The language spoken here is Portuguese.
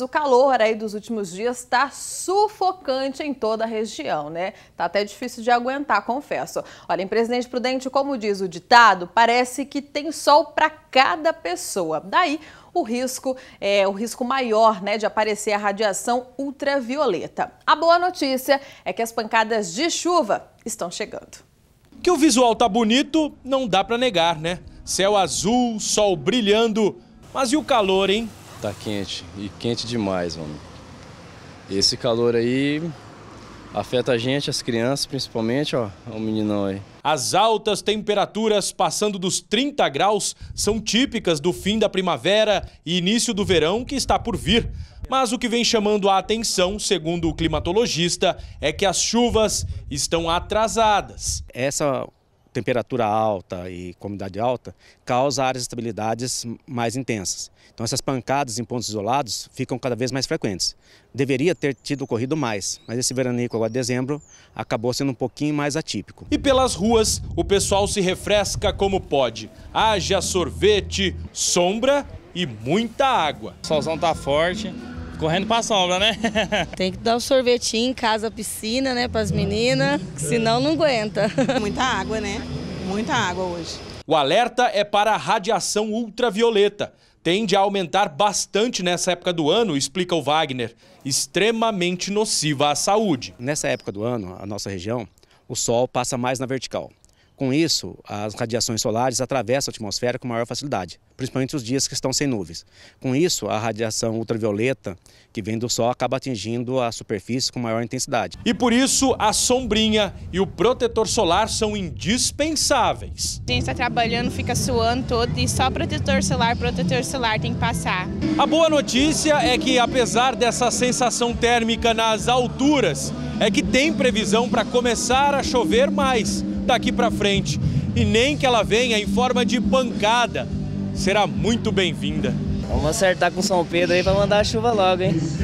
O calor aí dos últimos dias está sufocante em toda a região, né? Tá até difícil de aguentar, confesso. Olha, em Presidente Prudente, como diz o ditado, parece que tem sol para cada pessoa. Daí o risco é o risco maior, né, de aparecer a radiação ultravioleta. A boa notícia é que as pancadas de chuva estão chegando. Que o visual tá bonito, não dá para negar, né? Céu azul, sol brilhando, mas e o calor, hein? Tá quente e quente demais, mano. Esse calor aí afeta a gente, as crianças principalmente, ó, o meninão aí. As altas temperaturas passando dos 30 graus são típicas do fim da primavera e início do verão que está por vir. Mas o que vem chamando a atenção, segundo o climatologista, é que as chuvas estão atrasadas. Essa temperatura alta e umidade alta, causa áreas de estabilidades mais intensas. Então essas pancadas em pontos isolados ficam cada vez mais frequentes. Deveria ter tido ocorrido mais, mas esse veranico agora de dezembro acabou sendo um pouquinho mais atípico. E pelas ruas, o pessoal se refresca como pode. Haja sorvete, sombra e muita água. O solzão tá forte, Correndo pra sombra, né? Tem que dar um sorvetinho em casa, piscina, né, pras meninas, senão não aguenta. Muita água, né? Muita água hoje. O alerta é para a radiação ultravioleta. Tende a aumentar bastante nessa época do ano, explica o Wagner. Extremamente nociva à saúde. Nessa época do ano, a nossa região, o sol passa mais na vertical. Com isso, as radiações solares atravessam a atmosfera com maior facilidade, principalmente os dias que estão sem nuvens. Com isso, a radiação ultravioleta que vem do Sol acaba atingindo a superfície com maior intensidade. E por isso, a sombrinha e o protetor solar são indispensáveis. A gente está trabalhando, fica suando todo e só protetor solar, protetor solar tem que passar. A boa notícia é que, apesar dessa sensação térmica nas alturas, é que tem previsão para começar a chover mais daqui para frente. E nem que ela venha em forma de pancada, será muito bem-vinda. Vamos acertar com São Pedro aí para mandar a chuva logo, hein?